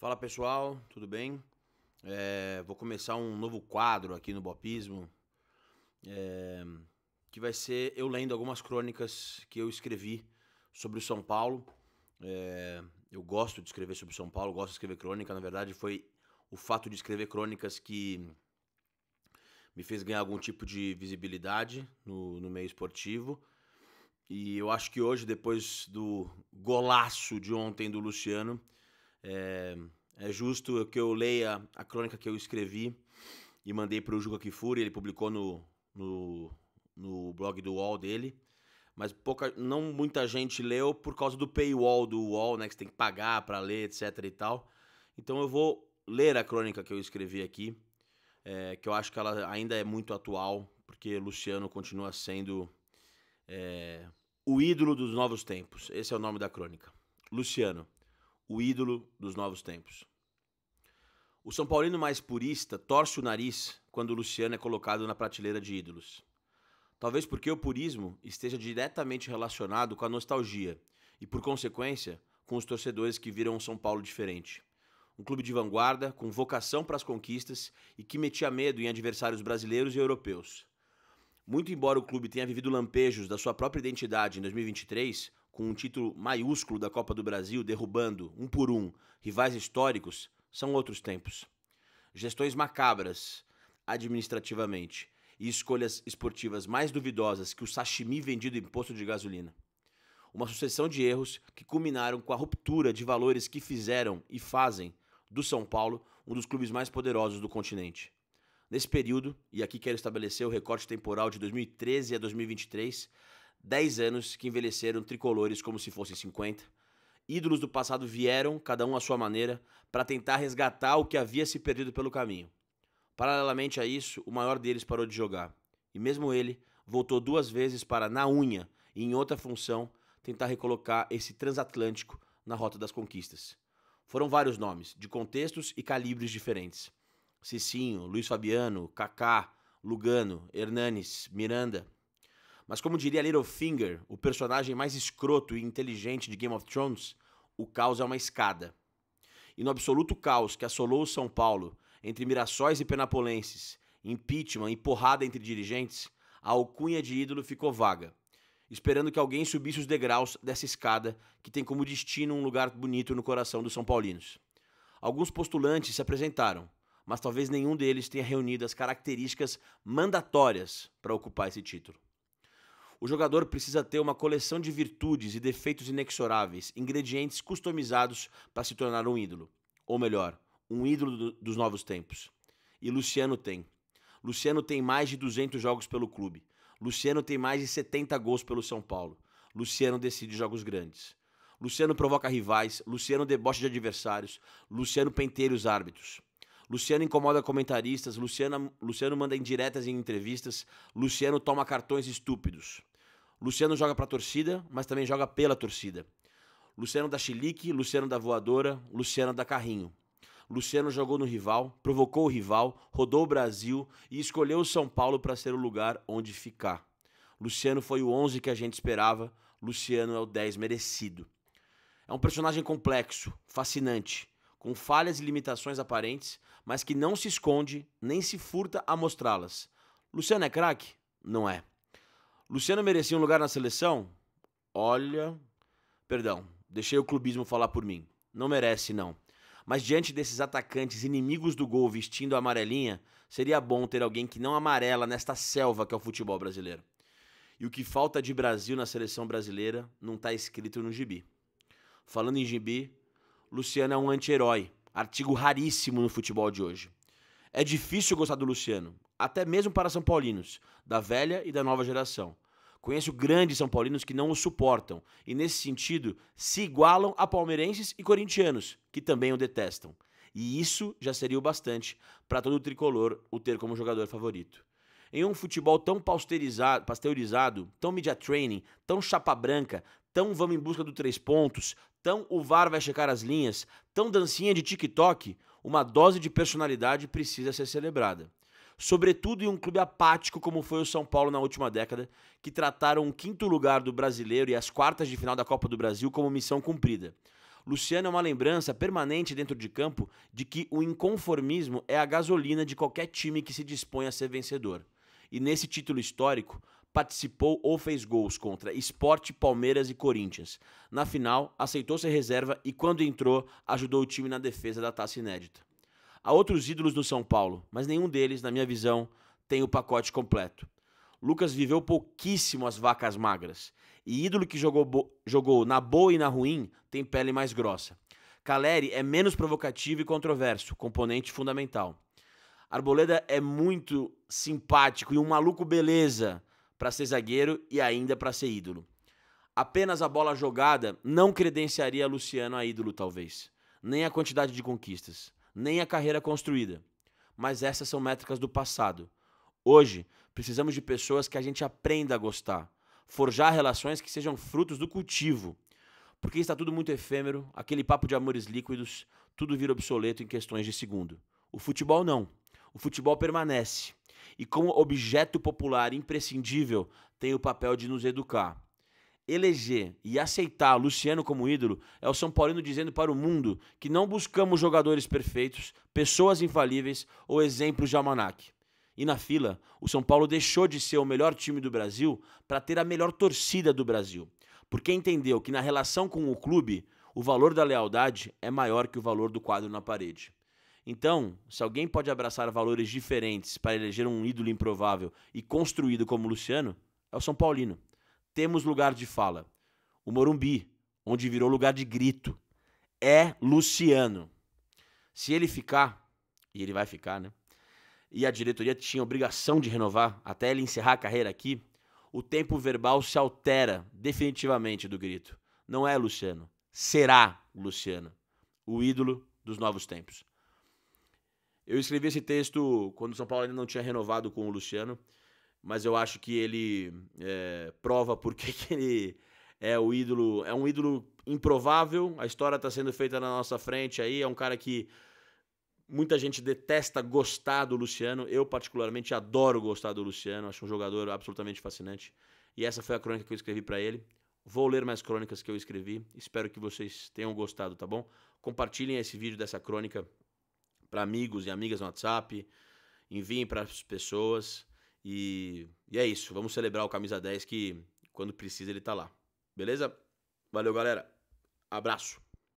Fala pessoal, tudo bem? É, vou começar um novo quadro aqui no Bopismo, é, que vai ser eu lendo algumas crônicas que eu escrevi sobre o São Paulo. É, eu gosto de escrever sobre São Paulo, gosto de escrever crônica. Na verdade, foi o fato de escrever crônicas que me fez ganhar algum tipo de visibilidade no, no meio esportivo. E eu acho que hoje, depois do golaço de ontem do Luciano, é, é justo que eu leia a crônica que eu escrevi e mandei para o Juca Kifuri, ele publicou no, no, no blog do UOL dele mas pouca, não muita gente leu por causa do paywall do UOL, né? Que você tem que pagar para ler, etc e tal. Então eu vou ler a crônica que eu escrevi aqui, é, que eu acho que ela ainda é muito atual, porque Luciano continua sendo é, o ídolo dos novos tempos. Esse é o nome da crônica. Luciano o ídolo dos novos tempos. O São Paulino mais purista torce o nariz quando o Luciano é colocado na prateleira de ídolos. Talvez porque o purismo esteja diretamente relacionado com a nostalgia e, por consequência, com os torcedores que viram um São Paulo diferente. Um clube de vanguarda, com vocação para as conquistas e que metia medo em adversários brasileiros e europeus. Muito embora o clube tenha vivido lampejos da sua própria identidade em 2023, com um título maiúsculo da Copa do Brasil, derrubando, um por um, rivais históricos, são outros tempos. Gestões macabras, administrativamente, e escolhas esportivas mais duvidosas que o sashimi vendido em posto de gasolina. Uma sucessão de erros que culminaram com a ruptura de valores que fizeram e fazem do São Paulo um dos clubes mais poderosos do continente. Nesse período, e aqui quero estabelecer o recorte temporal de 2013 a 2023, 10 anos que envelheceram tricolores como se fossem 50. Ídolos do passado vieram, cada um à sua maneira, para tentar resgatar o que havia se perdido pelo caminho. Paralelamente a isso, o maior deles parou de jogar. E mesmo ele voltou duas vezes para na unha e em outra função tentar recolocar esse transatlântico na rota das conquistas. Foram vários nomes, de contextos e calibres diferentes. Cicinho, Luiz Fabiano, Kaká, Lugano, Hernanes, Miranda, mas como diria Littlefinger, o personagem mais escroto e inteligente de Game of Thrones, o caos é uma escada. E no absoluto caos que assolou o São Paulo, entre Mirassóis e Penapolenses, impeachment e porrada entre dirigentes, a alcunha de ídolo ficou vaga, esperando que alguém subisse os degraus dessa escada que tem como destino um lugar bonito no coração dos São Paulinos. Alguns postulantes se apresentaram, mas talvez nenhum deles tenha reunido as características mandatórias para ocupar esse título. O jogador precisa ter uma coleção de virtudes e defeitos inexoráveis, ingredientes customizados para se tornar um ídolo. Ou melhor, um ídolo do, dos novos tempos. E Luciano tem. Luciano tem mais de 200 jogos pelo clube. Luciano tem mais de 70 gols pelo São Paulo. Luciano decide jogos grandes. Luciano provoca rivais, Luciano debocha de adversários, Luciano penteia os árbitros. Luciano incomoda comentaristas, Luciano, Luciano manda indiretas em entrevistas, Luciano toma cartões estúpidos. Luciano joga para a torcida, mas também joga pela torcida. Luciano da Chilique, Luciano da Voadora, Luciano da Carrinho. Luciano jogou no rival, provocou o rival, rodou o Brasil e escolheu o São Paulo para ser o lugar onde ficar. Luciano foi o 11 que a gente esperava, Luciano é o 10 merecido. É um personagem complexo, fascinante, com falhas e limitações aparentes, mas que não se esconde nem se furta a mostrá-las. Luciano é craque? Não é. Luciano merecia um lugar na seleção? Olha. Perdão, deixei o clubismo falar por mim. Não merece, não. Mas diante desses atacantes inimigos do gol vestindo a amarelinha, seria bom ter alguém que não amarela nesta selva que é o futebol brasileiro. E o que falta de Brasil na seleção brasileira não está escrito no gibi. Falando em gibi, Luciano é um anti-herói, artigo raríssimo no futebol de hoje. É difícil gostar do Luciano, até mesmo para São Paulinos, da velha e da nova geração. Conheço grandes São Paulinos que não o suportam e, nesse sentido, se igualam a palmeirenses e corintianos, que também o detestam. E isso já seria o bastante para todo o tricolor o ter como jogador favorito. Em um futebol tão pasteurizado, tão media training, tão chapa branca, tão vamos em busca do três pontos, tão o VAR vai checar as linhas, tão dancinha de TikTok, uma dose de personalidade precisa ser celebrada sobretudo em um clube apático como foi o São Paulo na última década, que trataram o quinto lugar do brasileiro e as quartas de final da Copa do Brasil como missão cumprida. Luciano é uma lembrança permanente dentro de campo de que o inconformismo é a gasolina de qualquer time que se dispõe a ser vencedor. E nesse título histórico, participou ou fez gols contra Esporte, Palmeiras e Corinthians. Na final, aceitou ser reserva e, quando entrou, ajudou o time na defesa da taça inédita. Há outros ídolos no São Paulo, mas nenhum deles, na minha visão, tem o pacote completo. Lucas viveu pouquíssimo as vacas magras, e ídolo que jogou, jogou na boa e na ruim tem pele mais grossa. Caleri é menos provocativo e controverso, componente fundamental. Arboleda é muito simpático e um maluco beleza para ser zagueiro e ainda para ser ídolo. Apenas a bola jogada não credenciaria Luciano a ídolo, talvez, nem a quantidade de conquistas nem a carreira construída. Mas essas são métricas do passado. Hoje, precisamos de pessoas que a gente aprenda a gostar, forjar relações que sejam frutos do cultivo. Porque está tudo muito efêmero, aquele papo de amores líquidos, tudo vira obsoleto em questões de segundo. O futebol não. O futebol permanece. E como objeto popular imprescindível, tem o papel de nos educar eleger e aceitar Luciano como ídolo é o São Paulino dizendo para o mundo que não buscamos jogadores perfeitos, pessoas infalíveis ou exemplos de almanac. E na fila, o São Paulo deixou de ser o melhor time do Brasil para ter a melhor torcida do Brasil, porque entendeu que na relação com o clube, o valor da lealdade é maior que o valor do quadro na parede. Então, se alguém pode abraçar valores diferentes para eleger um ídolo improvável e construído como Luciano, é o São Paulino temos lugar de fala. O Morumbi, onde virou lugar de grito, é Luciano. Se ele ficar, e ele vai ficar, né? E a diretoria tinha obrigação de renovar até ele encerrar a carreira aqui, o tempo verbal se altera definitivamente do grito. Não é Luciano, será Luciano, o ídolo dos novos tempos. Eu escrevi esse texto quando o São Paulo ainda não tinha renovado com o Luciano mas eu acho que ele é, prova porque que ele é o ídolo, é um ídolo improvável. A história está sendo feita na nossa frente aí. É um cara que muita gente detesta gostar do Luciano. Eu particularmente adoro gostar do Luciano. Acho um jogador absolutamente fascinante. E essa foi a crônica que eu escrevi para ele. Vou ler mais crônicas que eu escrevi. Espero que vocês tenham gostado, tá bom? Compartilhem esse vídeo dessa crônica para amigos e amigas no WhatsApp. Enviem para as pessoas. E, e é isso. Vamos celebrar o camisa 10 que quando precisa ele tá lá. Beleza? Valeu, galera. Abraço.